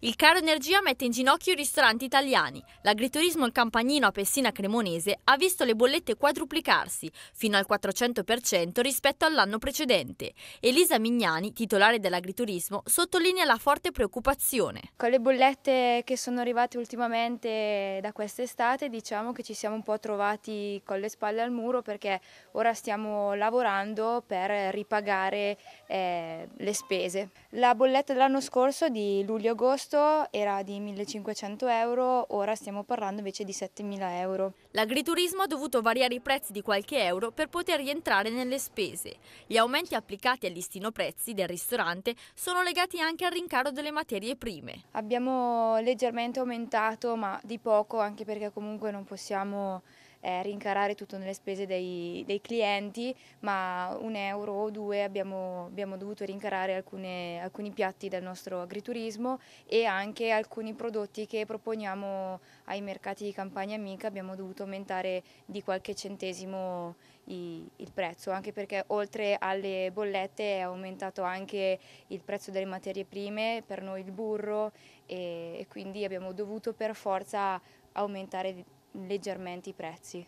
Il caro energia mette in ginocchio i ristoranti italiani. L'agriturismo il campanino a Pessina Cremonese ha visto le bollette quadruplicarsi, fino al 400% rispetto all'anno precedente. Elisa Mignani, titolare dell'agriturismo, sottolinea la forte preoccupazione. Con le bollette che sono arrivate ultimamente da quest'estate diciamo che ci siamo un po' trovati con le spalle al muro perché ora stiamo lavorando per ripagare eh, le spese. La bolletta dell'anno scorso di luglio-agosto costo era di 1500 euro, ora stiamo parlando invece di 7000 euro. L'agriturismo ha dovuto variare i prezzi di qualche euro per poter rientrare nelle spese. Gli aumenti applicati al listino prezzi del ristorante sono legati anche al rincaro delle materie prime. Abbiamo leggermente aumentato, ma di poco, anche perché comunque non possiamo eh, rincarare tutto nelle spese dei, dei, clienti, ma un euro o due abbiamo, abbiamo dovuto rincarare alcune, alcuni piatti del nostro agriturismo e anche alcuni prodotti che proponiamo ai mercati di campagna amica, abbiamo dovuto aumentare di qualche centesimo i, il prezzo, anche perché oltre alle bollette è aumentato anche il prezzo delle materie prime, per noi il burro e, e quindi abbiamo dovuto per forza aumentare leggermente i prezzi.